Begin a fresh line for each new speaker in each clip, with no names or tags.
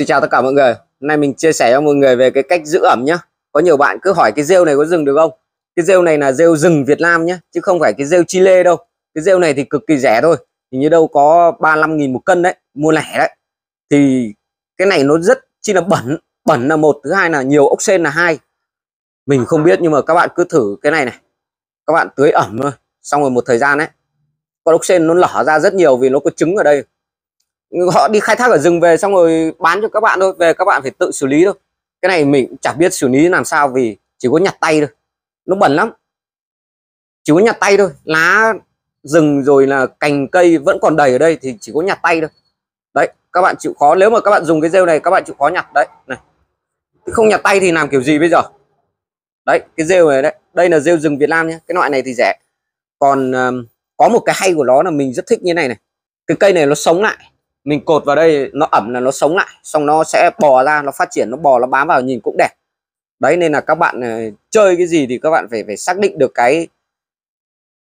Xin chào tất cả mọi người Hôm nay mình chia sẻ cho mọi người về cái cách giữ ẩm nhá Có nhiều bạn cứ hỏi cái rêu này có dừng được không Cái rêu này là rêu rừng Việt Nam nhá Chứ không phải cái rêu Chile đâu Cái rêu này thì cực kỳ rẻ thôi Thì như đâu có 35.000 một cân đấy Mua lẻ đấy Thì cái này nó rất chi là bẩn Bẩn là một Thứ hai là nhiều ốc sen là hai Mình không biết nhưng mà các bạn cứ thử cái này này Các bạn tưới ẩm thôi Xong rồi một thời gian đấy Con ốc sen nó lở ra rất nhiều vì nó có trứng ở đây họ đi khai thác ở rừng về xong rồi bán cho các bạn thôi về các bạn phải tự xử lý thôi cái này mình cũng chả biết xử lý làm sao vì chỉ có nhặt tay thôi nó bẩn lắm chỉ có nhặt tay thôi lá rừng rồi là cành cây vẫn còn đầy ở đây thì chỉ có nhặt tay thôi đấy các bạn chịu khó nếu mà các bạn dùng cái rêu này các bạn chịu khó nhặt đấy này không nhặt tay thì làm kiểu gì bây giờ đấy cái rêu này đấy đây là rêu rừng Việt Nam nhé cái loại này thì rẻ còn um, có một cái hay của nó là mình rất thích như này này cái cây này nó sống lại mình cột vào đây nó ẩm là nó sống lại xong nó sẽ bò ra nó phát triển nó bò nó bám vào nhìn cũng đẹp đấy nên là các bạn ờ, chơi cái gì thì các bạn phải phải xác định được cái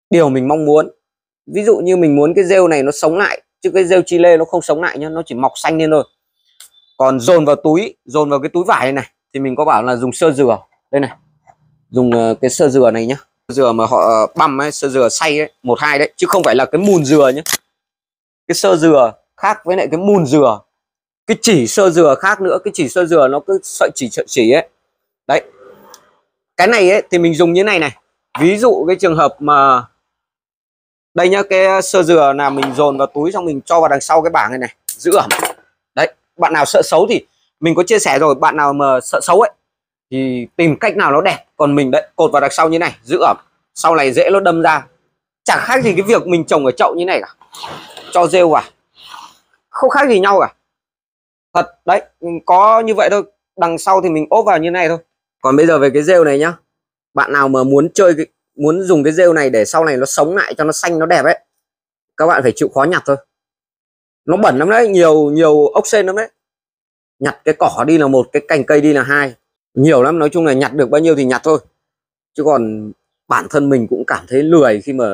điều mình mong muốn ví dụ như mình muốn cái rêu này nó sống lại chứ cái rêu chile nó không sống lại nhá nó chỉ mọc xanh lên thôi còn dồn vào túi dồn vào cái túi vải này thì mình có bảo là dùng sơ dừa đây này dùng ờ, cái sơ dừa này nhá dừa mà họ ờ, băm ấy sơ dừa xay ấy một hai đấy chứ không phải là cái mùn dừa nhá cái sơ dừa khác với lại cái mùn dừa cái chỉ sơ dừa khác nữa cái chỉ sơ dừa nó cứ sợi chỉ sợi chỉ ấy đấy cái này ấy thì mình dùng như này này ví dụ cái trường hợp mà đây nhá cái sơ dừa là mình dồn vào túi xong mình cho vào đằng sau cái bảng này này giữ ẩm đấy bạn nào sợ xấu thì mình có chia sẻ rồi bạn nào mà sợ xấu ấy thì tìm cách nào nó đẹp còn mình đấy cột vào đằng sau như này giữ ẩm sau này dễ nó đâm ra chẳng khác gì cái việc mình trồng ở chậu như này cả cho rêu vào không khác gì nhau cả thật đấy có như vậy thôi đằng sau thì mình ốp vào như này thôi còn bây giờ về cái rêu này nhá bạn nào mà muốn chơi cái, muốn dùng cái rêu này để sau này nó sống lại cho nó xanh nó đẹp ấy các bạn phải chịu khó nhặt thôi nó bẩn lắm đấy nhiều nhiều ốc sên lắm đấy nhặt cái cỏ đi là một cái cành cây đi là hai nhiều lắm nói chung là nhặt được bao nhiêu thì nhặt thôi chứ còn bản thân mình cũng cảm thấy lười khi mà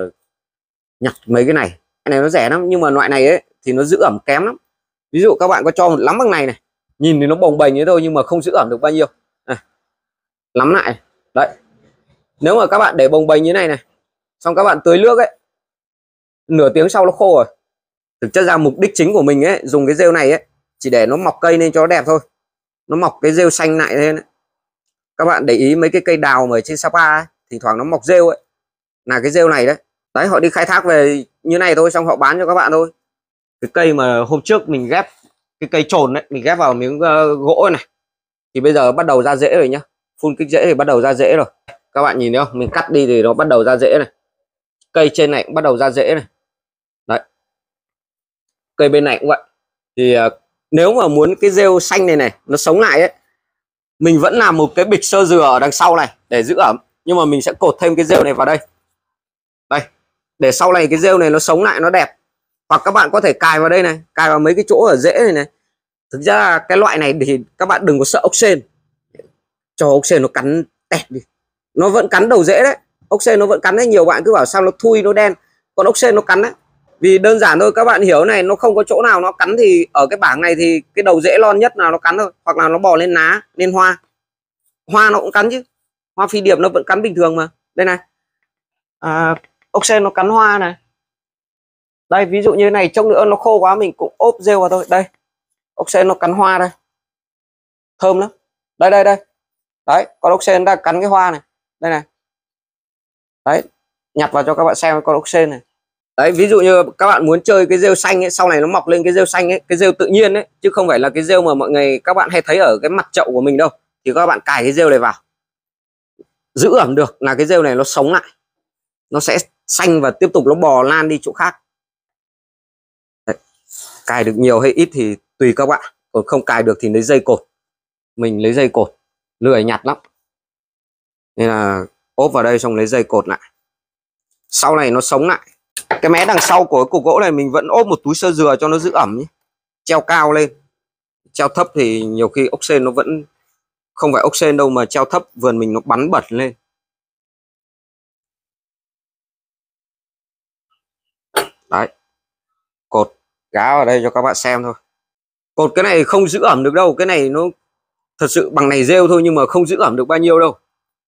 nhặt mấy cái này cái này nó rẻ lắm nhưng mà loại này ấy thì nó giữ ẩm kém lắm ví dụ các bạn có cho một lắm bằng này này nhìn thì nó bồng bềnh như thôi nhưng mà không giữ ẩm được bao nhiêu này. lắm lại đấy nếu mà các bạn để bồng bềnh như này này xong các bạn tưới nước ấy nửa tiếng sau nó khô rồi thực chất ra mục đích chính của mình ấy dùng cái rêu này ấy chỉ để nó mọc cây lên cho nó đẹp thôi nó mọc cái rêu xanh lại lên ấy. các bạn để ý mấy cái cây đào mà ở trên sapa ấy, thì thoảng nó mọc rêu ấy là cái rêu này đấy đấy họ đi khai thác về như này thôi xong họ bán cho các bạn thôi cái cây mà hôm trước mình ghép cái cây trồn đấy mình ghép vào miếng uh, gỗ này thì bây giờ bắt đầu ra rễ rồi nhá phun kích rễ thì bắt đầu ra rễ rồi các bạn nhìn thấy không mình cắt đi thì nó bắt đầu ra rễ này cây trên này cũng bắt đầu ra rễ này đấy cây bên này cũng vậy thì uh, nếu mà muốn cái rêu xanh này này nó sống lại ấy mình vẫn làm một cái bịch sơ dừa ở đằng sau này để giữ ẩm nhưng mà mình sẽ cột thêm cái rêu này vào đây đây để sau này cái rêu này nó sống lại nó đẹp hoặc các bạn có thể cài vào đây này cài vào mấy cái chỗ ở rễ này này thực ra cái loại này thì các bạn đừng có sợ ốc sên cho ốc sên nó cắn tẹt đi nó vẫn cắn đầu rễ đấy ốc sên nó vẫn cắn đấy nhiều bạn cứ bảo sao nó thui nó đen còn ốc sên nó cắn đấy vì đơn giản thôi các bạn hiểu này nó không có chỗ nào nó cắn thì ở cái bảng này thì cái đầu rễ lon nhất là nó cắn thôi hoặc là nó bò lên lá lên hoa hoa nó cũng cắn chứ hoa phi điệp nó vẫn cắn bình thường mà đây này à, ốc sên nó cắn hoa này đây ví dụ như này trong nữa nó khô quá mình cũng ốp rêu vào thôi đây ốc sen nó cắn hoa đây thơm lắm đây đây đây đấy con ốc sen đang cắn cái hoa này đây này đấy nhặt vào cho các bạn xem con ốc sen này đấy ví dụ như các bạn muốn chơi cái rêu xanh ấy, sau này nó mọc lên cái rêu xanh ấy, cái rêu tự nhiên ấy chứ không phải là cái rêu mà mọi người các bạn hay thấy ở cái mặt chậu của mình đâu thì các bạn cài cái rêu này vào giữ ẩm được là cái rêu này nó sống lại nó sẽ xanh và tiếp tục nó bò lan đi chỗ khác cài được nhiều hay ít thì tùy các bạn còn không cài được thì lấy dây cột mình lấy dây cột lười nhặt lắm nên là ốp vào đây xong lấy dây cột lại sau này nó sống lại cái mé đằng sau của cục gỗ này mình vẫn ốp một túi sơ dừa cho nó giữ ẩm nhé. treo cao lên treo thấp thì nhiều khi ốc sên nó vẫn không phải ốc sên đâu mà treo thấp vườn mình nó bắn bật lên đấy gáo vào đây cho các bạn xem thôi cột cái này không giữ ẩm được đâu cái này nó thật sự bằng này rêu thôi nhưng mà không giữ ẩm được bao nhiêu đâu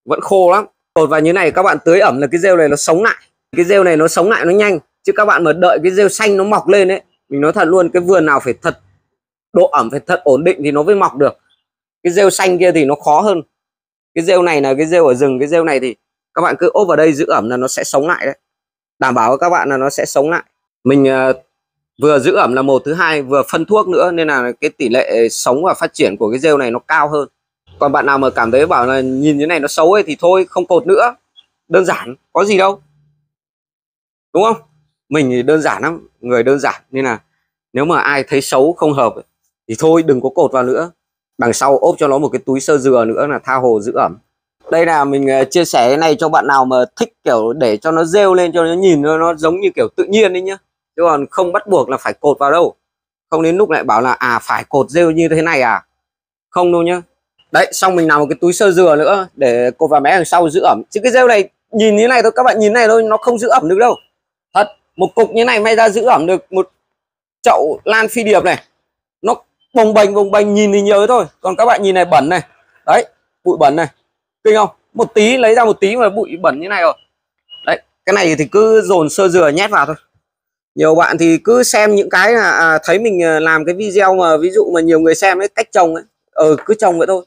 vẫn khô lắm cột vào như này các bạn tưới ẩm là cái rêu này nó sống lại cái rêu này nó sống lại nó nhanh chứ các bạn mà đợi cái rêu xanh nó mọc lên ấy mình nói thật luôn cái vườn nào phải thật độ ẩm phải thật ổn định thì nó mới mọc được cái rêu xanh kia thì nó khó hơn cái rêu này là cái rêu ở rừng cái rêu này thì các bạn cứ ốp vào đây giữ ẩm là nó sẽ sống lại đấy đảm bảo với các bạn là nó sẽ sống lại mình ờ, vừa giữ ẩm là một thứ hai vừa phân thuốc nữa nên là cái tỷ lệ sống và phát triển của cái rêu này nó cao hơn còn bạn nào mà cảm thấy bảo là nhìn như này nó xấu ấy thì thôi không cột nữa đơn giản có gì đâu đúng không mình thì đơn giản lắm người đơn giản nên là nếu mà ai thấy xấu không hợp thì thôi đừng có cột vào nữa đằng sau ốp cho nó một cái túi sơ dừa nữa là tha hồ giữ ẩm đây là mình ờ, chia sẻ cái này cho bạn nào mà thích kiểu để cho nó rêu lên cho nó nhìn nó, nó giống như kiểu tự nhiên đấy nhá chứ còn không bắt buộc là phải cột vào đâu không đến lúc lại bảo là à phải cột rêu như thế này à không đâu nhá đấy xong mình làm một cái túi sơ dừa nữa để cột vào mé đằng sau giữ ẩm chứ cái rêu này nhìn như này thôi các bạn nhìn này thôi nó không giữ ẩm được đâu thật một cục như này may ra giữ ẩm được một chậu lan phi điệp này nó bồng bềnh bồng bềnh nhìn thì nhiều thôi còn các bạn nhìn này bẩn này đấy bụi bẩn này kinh không một tí lấy ra một tí mà bụi bẩn như này rồi đấy cái này thì cứ dồn sơ dừa nhét vào thôi nhiều bạn thì cứ xem những cái là à, thấy mình à, làm cái video mà ví dụ mà nhiều người xem ấy cách trồng ấy ừ cứ trồng vậy thôi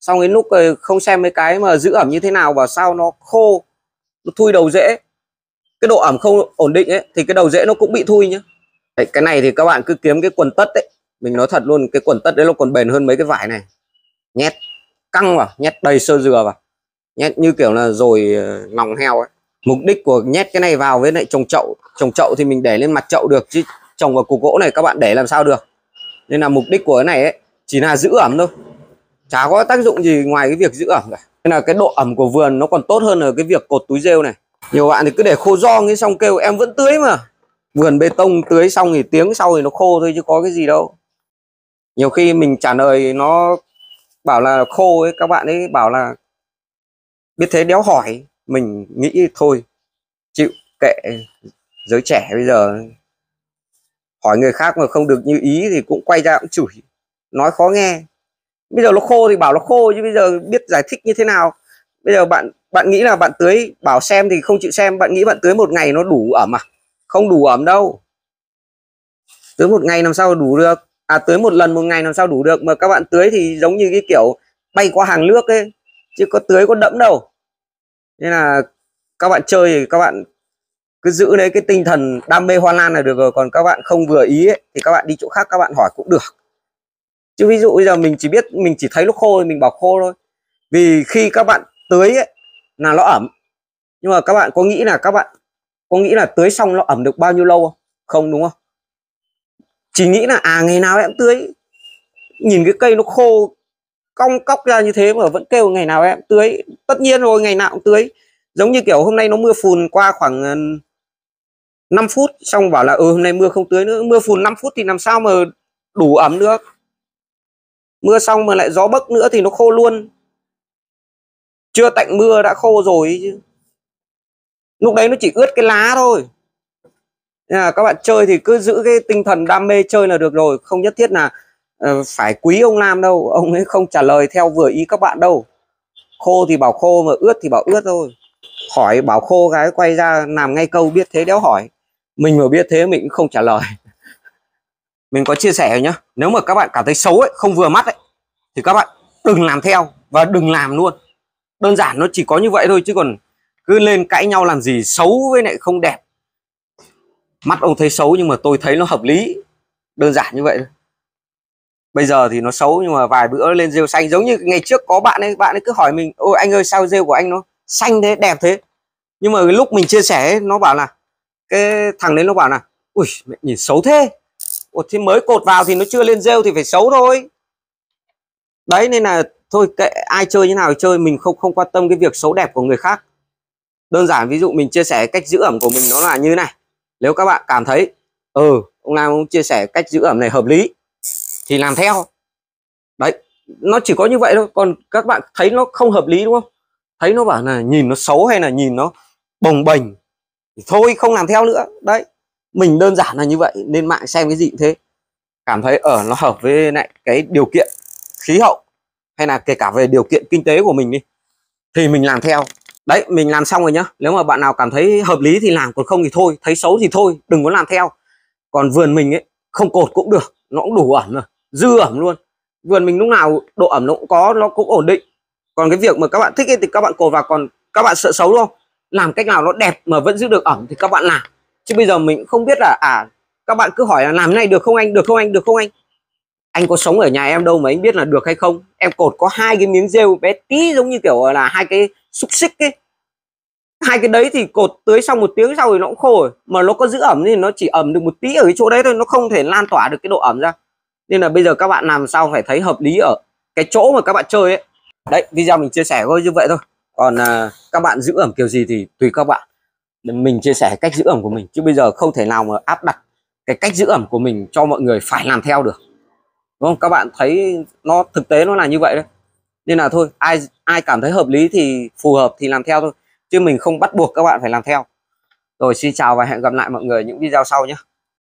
xong đến lúc ờ, không xem mấy cái mà giữ ẩm như thế nào và sao nó khô nó thui đầu rễ cái độ ẩm không ổn định ấy thì cái đầu rễ nó cũng bị thui nhá đấy, cái này thì các bạn cứ kiếm cái quần tất đấy mình nói thật luôn cái quần tất đấy nó còn bền hơn mấy cái vải này nhét căng vào nhét đầy sơ dừa vào nhét như kiểu là rồi lòng ờ, heo ấy mục đích của nhét cái này vào với lại trồng chậu trồng chậu thì mình để lên mặt chậu được chứ trồng vào cục gỗ này các bạn để làm sao được nên là mục đích của cái này ấy, chỉ là giữ ẩm thôi chả có tác dụng gì ngoài cái việc giữ ẩm cả nên là cái độ ẩm của vườn nó còn tốt hơn ở cái việc cột túi rêu này nhiều bạn thì cứ để khô do cái xong kêu em vẫn tưới mà vườn bê tông tưới xong thì tiếng sau thì nó khô thôi chứ có cái gì đâu nhiều khi mình trả lời nó bảo là khô ấy các bạn ấy bảo là biết thế đéo hỏi mình nghĩ thôi chịu kệ giới trẻ bây giờ hỏi người khác mà không được như ý thì cũng quay ra cũng chửi nói khó nghe bây giờ nó khô thì bảo nó khô chứ bây giờ biết giải thích như thế nào bây giờ bạn bạn nghĩ là bạn tưới bảo xem thì không chịu xem bạn nghĩ bạn tưới một ngày nó đủ ẩm à không đủ ẩm đâu tưới một ngày làm sao đủ được à tưới một lần một ngày làm sao đủ được mà các bạn tưới thì giống như cái kiểu bay qua hàng nước ấy chứ có tưới có đẫm đâu nên là các bạn chơi thì các bạn cứ giữ đấy cái tinh thần đam mê hoa lan là được rồi còn các bạn không vừa ý ấy, thì các bạn đi chỗ khác các bạn hỏi cũng được chứ ví dụ bây giờ mình chỉ biết mình chỉ thấy lúc khô thì mình bảo khô thôi vì khi các bạn tưới ấy, là nó ẩm nhưng mà các bạn có nghĩ là các bạn có nghĩ là tưới xong nó ẩm được bao nhiêu lâu không không đúng không chỉ nghĩ là à ngày nào em tưới nhìn cái cây nó khô cong cóc ra như thế mà vẫn kêu ngày nào em tưới tất nhiên rồi ngày nào cũng tưới giống như kiểu hôm nay nó mưa phùn qua khoảng 5 ờ, phút xong bảo là ừ hôm nay mưa không tưới nữa mưa phùn 5 phút thì làm sao mà đủ ấm được mưa xong mà lại gió bấc nữa thì nó khô luôn chưa tạnh mưa đã khô rồi chứ lúc đấy nó chỉ ướt cái lá thôi Nên là các bạn chơi thì cứ giữ cái tinh thần đam mê chơi là được rồi không nhất thiết là Ờ, phải quý ông nam đâu ông ấy không trả lời theo vừa ý các bạn đâu khô thì bảo khô mà ướt thì bảo ướt thôi hỏi bảo khô gái quay ra làm ngay câu biết thế đéo hỏi mình mà biết thế mình cũng không trả lời mình có chia sẻ nhá nếu mà các bạn cảm thấy xấu ấy không vừa mắt ấy thì các bạn đừng làm theo và đừng làm luôn đơn giản nó chỉ có như vậy thôi chứ còn cứ lên cãi nhau làm gì xấu với lại không đẹp mắt ông thấy xấu nhưng mà tôi thấy nó hợp lý đơn giản như vậy thôi bây giờ thì nó xấu nhưng mà vài bữa lên rêu xanh giống như ngày trước có bạn ấy bạn ấy cứ hỏi mình ôi anh ơi sao rêu của anh nó xanh thế đẹp thế nhưng mà lúc mình chia sẻ ấy, nó bảo là cái thằng đấy nó bảo là ui mẹ nhìn xấu thế Ủa, thì mới cột vào thì nó chưa lên rêu thì phải xấu thôi đấy nên là thôi kệ ai chơi như nào thì chơi mình không không quan tâm cái việc xấu đẹp của người khác đơn giản ví dụ mình chia sẻ cách giữ ẩm của mình nó là như này nếu các bạn cảm thấy ừ ông Nam ông chia sẻ cách giữ ẩm này hợp lý thì làm theo đấy nó chỉ có như vậy thôi còn các bạn thấy nó không hợp lý đúng không thấy nó bảo là nhìn nó xấu hay là nhìn nó bồng bềnh thì thôi không làm theo nữa đấy mình đơn giản là như vậy nên mạng xem cái gì cũng thế cảm thấy ở ờ, nó hợp với lại cái điều kiện khí hậu hay là kể cả về điều kiện kinh tế của mình đi thì mình làm theo đấy mình làm xong rồi nhá nếu mà bạn nào cảm thấy hợp lý thì làm còn không thì thôi thấy xấu thì thôi đừng có làm theo còn vườn mình ấy không cột cũng được nó cũng đủ ẩn rồi dư ẩm luôn vườn mình lúc nào độ ẩm nó cũng có nó cũng ổn định còn cái việc mà các bạn thích ấy, thì các bạn cột vào còn các bạn sợ xấu đâu làm cách nào nó đẹp mà vẫn giữ được ẩm thì các bạn làm chứ bây giờ mình không biết là à các bạn cứ hỏi là làm này được không anh được không anh được không anh anh có sống ở nhà em đâu mà anh biết là được hay không em cột có hai cái miếng rêu bé tí giống như kiểu là hai cái xúc xích ấy hai cái đấy thì cột tưới xong một tiếng sau thì nó cũng khô rồi mà nó có giữ ẩm thì nó chỉ ẩm được một tí ở cái chỗ đấy thôi nó không thể lan tỏa được cái độ ẩm ra nên là bây giờ các bạn làm sao phải thấy hợp lý ở cái chỗ mà các bạn chơi ấy đấy video mình chia sẻ thôi như vậy thôi còn à, các bạn giữ ẩm kiểu gì thì tùy các bạn mình chia sẻ cách giữ ẩm của mình chứ bây giờ không thể nào mà áp đặt cái cách giữ ẩm của mình cho mọi người phải làm theo được đúng không các bạn thấy nó thực tế nó là như vậy đấy nên là thôi ai ai cảm thấy hợp lý thì phù hợp thì làm theo thôi chứ mình không bắt buộc các bạn phải làm theo rồi xin chào và hẹn gặp lại mọi người những video sau nhé